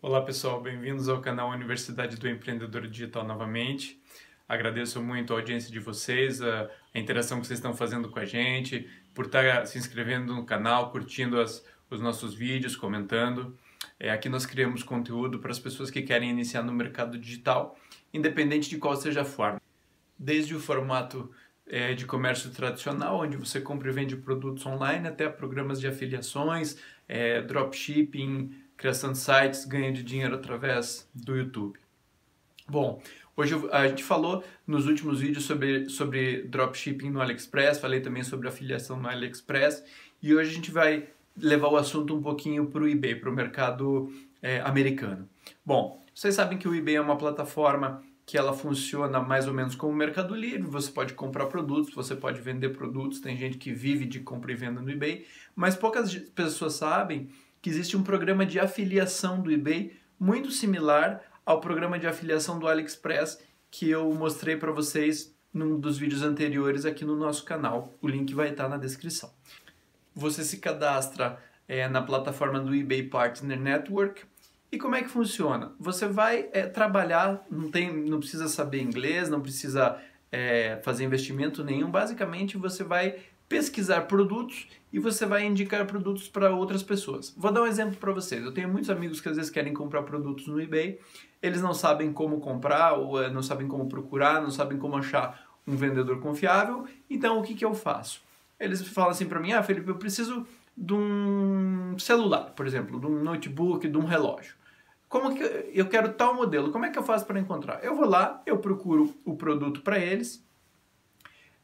Olá pessoal, bem-vindos ao canal Universidade do Empreendedor Digital novamente. Agradeço muito a audiência de vocês, a, interação que vocês estão fazendo com a gente, por estar tá se inscrevendo no canal, curtindo as, os nossos vídeos, comentando. É, aqui nós criamos conteúdo para as pessoas que querem iniciar no mercado digital, independente de qual seja a forma. Desde o formato é, de comércio tradicional, onde você compra e vende produtos online, até programas de afiliações, é, dropshipping, criação de sites, ganho de dinheiro através do YouTube. Bom, hoje a gente falou nos últimos vídeos sobre, sobre dropshipping no AliExpress, falei também sobre afiliação no AliExpress e hoje a gente vai levar o assunto um pouquinho para o eBay, para o mercado é, americano. Bom, vocês sabem que o eBay é uma plataforma que ela funciona mais ou menos como o Mercado Livre. Você pode comprar produtos, você pode vender produtos. Tem gente que vive de compra e venda no eBay, mas poucas pessoas sabem que existe um programa de afiliação do eBay muito similar ao programa de afiliação do AliExpress que eu mostrei para vocês num dos vídeos anteriores aqui no nosso canal. O link vai estar tá na descrição. Você se cadastra é, na plataforma do eBay Partner Network. E como é que funciona? Você vai é, trabalhar, não, tem, não precisa saber inglês, não precisa é, fazer investimento nenhum. Basicamente, você vai pesquisar produtos e você vai indicar produtos para outras pessoas. Vou dar um exemplo para vocês. Eu tenho muitos amigos que às vezes querem comprar produtos no eBay, eles não sabem como comprar, ou eh, não sabem como procurar, não sabem como achar um vendedor confiável. Então o que, que eu faço? Eles falam assim para mim: Ah, Felipe, eu preciso de um celular, por exemplo, de um notebook, de um relógio. Como que eu quero tal modelo? Como é que eu faço para encontrar? Eu vou lá, eu procuro o produto para eles.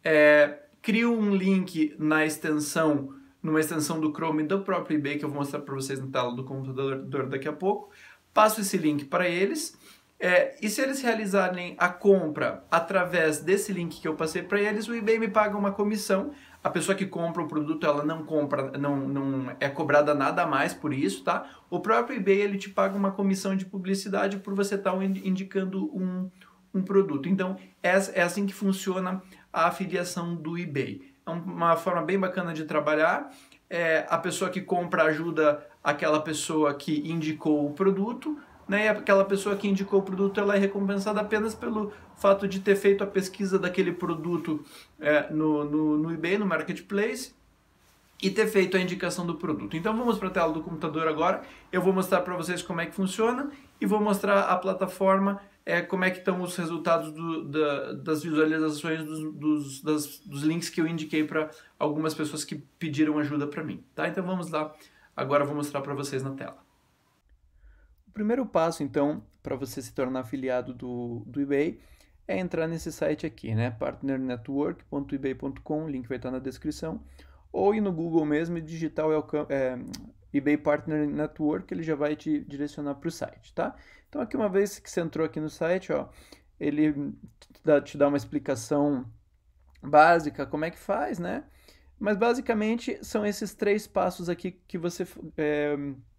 É, crio um link na extensão, numa extensão do Chrome do próprio eBay, que eu vou mostrar para vocês na tela do computador daqui a pouco, passo esse link para eles, é, e se eles realizarem a compra através desse link que eu passei para eles, o eBay me paga uma comissão. A pessoa que compra o produto, ela não compra, não, não é cobrada nada mais por isso, tá? O próprio eBay ele te paga uma comissão de publicidade por você estar tá indicando um, um produto. Então é, é assim que funciona a afiliação do eBay. É uma forma bem bacana de trabalhar. É, a pessoa que compra ajuda aquela pessoa que indicou o produto, né? E aquela pessoa que indicou o produto ela é recompensada apenas pelo fato de ter feito a pesquisa daquele produto é, no, no, no eBay, no marketplace e ter feito a indicação do produto. Então vamos para a tela do computador agora. Eu vou mostrar para vocês como é que funciona e vou mostrar a plataforma, é, como é que estão os resultados do, da, das visualizações dos, dos, das, dos links que eu indiquei para algumas pessoas que pediram ajuda para mim. Tá? Então vamos lá. Agora eu vou mostrar para vocês na tela. O primeiro passo, então, para você se tornar afiliado do, do eBay é entrar nesse site aqui, né? partnernetwork.ebay.com, o link vai estar na descrição ou ir no Google mesmo e digitar o é, eBay Partner Network, ele já vai te direcionar para o site, tá? Então aqui uma vez que você entrou aqui no site, ó, ele te dá, te dá uma explicação básica como é que faz, né? Mas basicamente são esses três passos aqui que você é,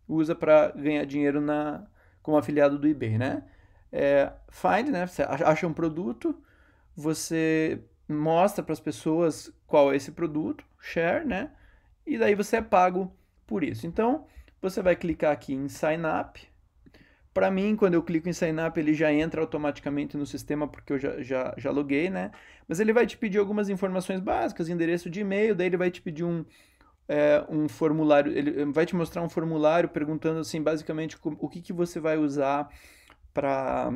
usa para ganhar dinheiro na, como afiliado do eBay, né? É, find, né? Você acha um produto, você mostra para as pessoas qual é esse produto, share, né? E daí você é pago por isso. Então, você vai clicar aqui em sign up. Para mim, quando eu clico em sign up, ele já entra automaticamente no sistema porque eu já, já, já loguei, né? Mas ele vai te pedir algumas informações básicas, endereço de e-mail, daí ele vai te pedir um, é, um formulário, ele vai te mostrar um formulário perguntando assim, basicamente, o que, que você vai usar para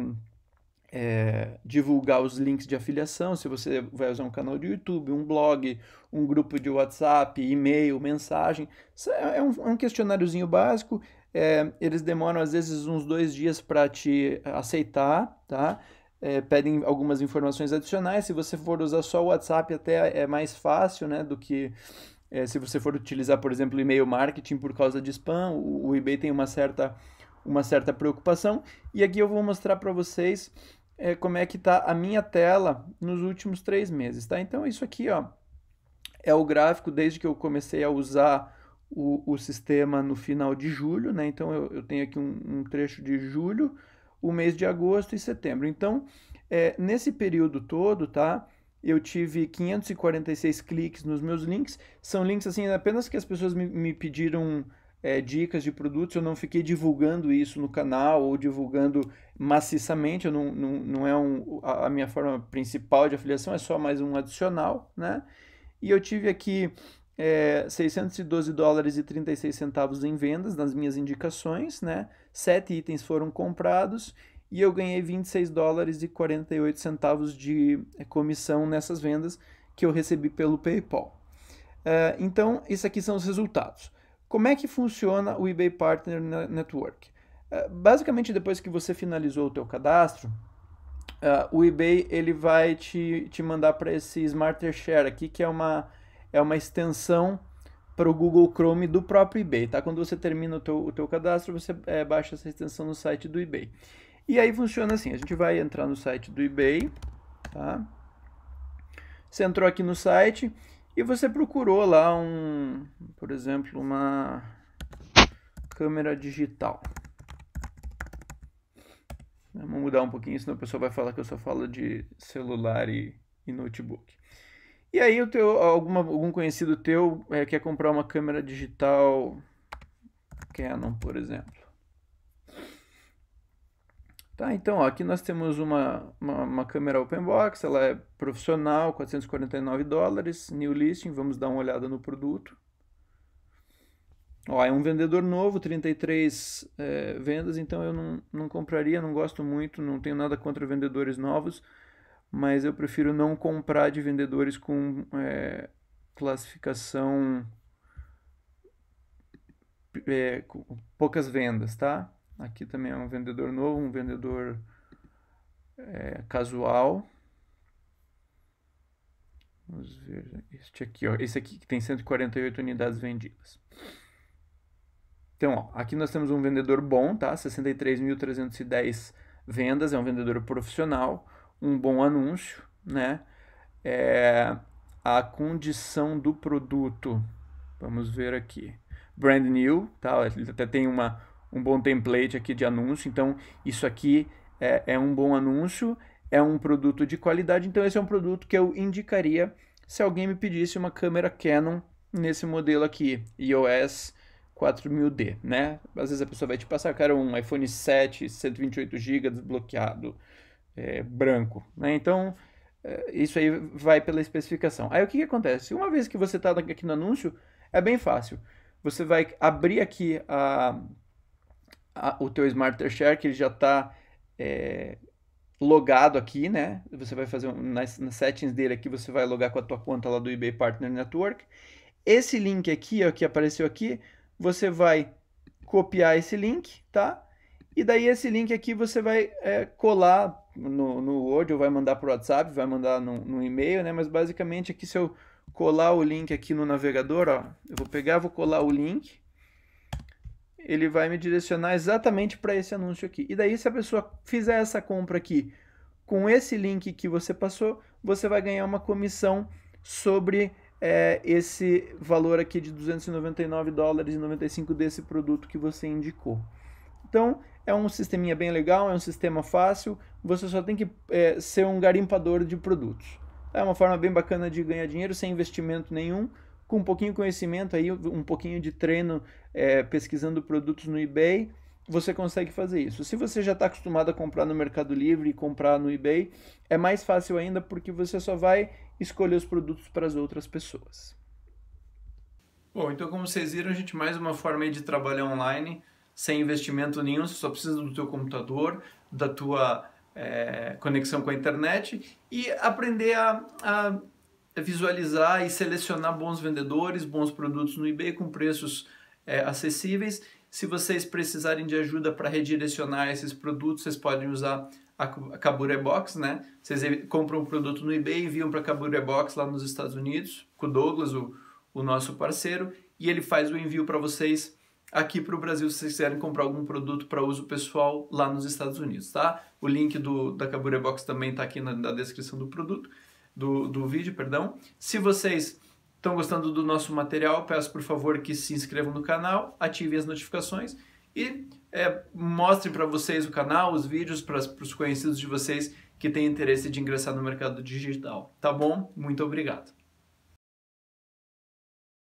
é, divulgar os links de afiliação, se você vai usar um canal de YouTube, um blog, um grupo de WhatsApp, e-mail, mensagem. É, é um, é um questionáriozinho básico. É, eles demoram às vezes uns dois dias para te aceitar, tá? É, pedem algumas informações adicionais. Se você for usar só o WhatsApp, até é mais fácil, né? Do que é, se você for utilizar, por exemplo, e-mail marketing por causa de spam. O, o eBay tem uma certa, uma certa preocupação. E aqui eu vou mostrar para vocês é, como é que está a minha tela nos últimos três meses, tá? Então, isso aqui, ó, é o gráfico desde que eu comecei a usar o, o sistema no final de julho, né? Então, eu, eu tenho aqui um, um, trecho de julho, o mês de agosto e setembro. Então, é, nesse período todo, tá? eu tive 546 cliques nos meus links. São links assim, apenas que as pessoas me, me pediram é, dicas de produtos, eu não fiquei divulgando isso no canal ou divulgando maciçamente, eu não, não, não é um, a, minha forma principal de afiliação, é só mais um adicional, né? E eu tive aqui é, 612 dólares e 36 centavos em vendas nas minhas indicações, né? Sete itens foram comprados e eu ganhei 26 dólares e 48 centavos de é, comissão nessas vendas que eu recebi pelo PayPal. É, então, isso aqui são os resultados. Como é que funciona o eBay Partner Network? Eh, basicamente, depois que você finalizou o teu cadastro, eh, o eBay ele vai te, te mandar para esse Smarter Share aqui, que é uma, é uma extensão para o Google Chrome do próprio eBay. Tá? Quando você termina o teu, o teu cadastro, você é, baixa essa extensão no site do eBay. E aí funciona assim, a gente vai entrar no site do eBay, tá? Você entrou aqui no site e você procurou lá um, por exemplo, uma câmera digital. Vamos mudar um pouquinho, senão o pessoal vai falar que eu só falo de celular e, e notebook. E aí o teu, alguma, algum conhecido teu é, quer comprar uma câmera digital Canon, por exemplo. Tá, então, ó, aqui nós temos uma, uma, uma, câmera open box, ela é profissional, 449 dólares, new listing, vamos dar uma olhada no produto. Ó, é um vendedor novo, 33 é, vendas, então eu não, não compraria, não gosto muito, não tenho nada contra vendedores novos, mas eu prefiro não comprar de vendedores com é, classificação é, com poucas vendas, tá? Aqui também é um vendedor novo, um vendedor é, casual. Vamos ver este aqui, ó. Esse aqui que tem 148 unidades vendidas. Então, ó, aqui nós temos um vendedor bom, tá? 63.310 vendas, é um vendedor profissional, um bom anúncio, né? É, a condição do produto, vamos ver aqui. Brand new, tá? Ele até tem uma, um bom template aqui de anúncio. Então, isso aqui é, é um bom anúncio, é um produto de qualidade. Então, esse é um produto que eu indicaria se alguém me pedisse uma câmera Canon nesse modelo aqui, iOS 4000D, né? Às vezes a pessoa vai te passar, cara, um iPhone 7, 128GB desbloqueado, é, branco, né? Então, é, isso aí vai pela especificação. Aí o que, que acontece? Uma vez que você está aqui no anúncio, é bem fácil. Você vai abrir aqui a o teu Smarter Share, que ele já está é, logado aqui, né? Você vai fazer, nas, nas settings dele aqui, você vai logar com a tua conta lá do eBay Partner Network. Esse link aqui, ó, que apareceu aqui, você vai copiar esse link, tá? E daí esse link aqui você vai é, colar no, no, Word, ou vai mandar para o WhatsApp, vai mandar no, no e-mail, né? Mas basicamente aqui se eu colar o link aqui no navegador, ó, eu vou pegar, vou colar o link, ele vai me direcionar exatamente para esse anúncio aqui. E daí, se a pessoa fizer essa compra aqui com esse link que você passou, você vai ganhar uma comissão sobre é, esse valor aqui de 299 dólares e 95 desse produto que você indicou. Então, é um sisteminha bem legal, é um sistema fácil, você só tem que é, ser um garimpador de produtos. É uma forma bem bacana de ganhar dinheiro sem investimento nenhum com um pouquinho de conhecimento aí, um pouquinho de treino, é, pesquisando produtos no eBay, você consegue fazer isso. Se você já está acostumado a comprar no Mercado Livre e comprar no eBay, é mais fácil ainda porque você só vai escolher os produtos para as outras pessoas. Bom, então como vocês viram, a gente mais uma forma de trabalhar online, sem investimento nenhum, você só precisa do teu computador, da tua é, conexão com a internet e aprender a, a é visualizar e selecionar bons vendedores, bons produtos no eBay com preços é, acessíveis. Se vocês precisarem de ajuda para redirecionar esses produtos, vocês podem usar a Kabure Box, né? Vocês compram um produto no eBay, enviam para a Kabure Box lá nos Estados Unidos, com o Douglas, o, o nosso parceiro, e ele faz o envio para vocês aqui para o Brasil se vocês quiserem comprar algum produto para uso pessoal lá nos Estados Unidos, tá? O link do, da Kabure Box também está aqui na, na descrição do produto do, do vídeo, perdão. Se vocês estão gostando do nosso material, peço por favor que se inscrevam no canal, ativem as notificações e é, mostrem para vocês o canal, os vídeos, para os conhecidos de vocês que têm interesse de ingressar no mercado digital. Tá bom? Muito obrigado.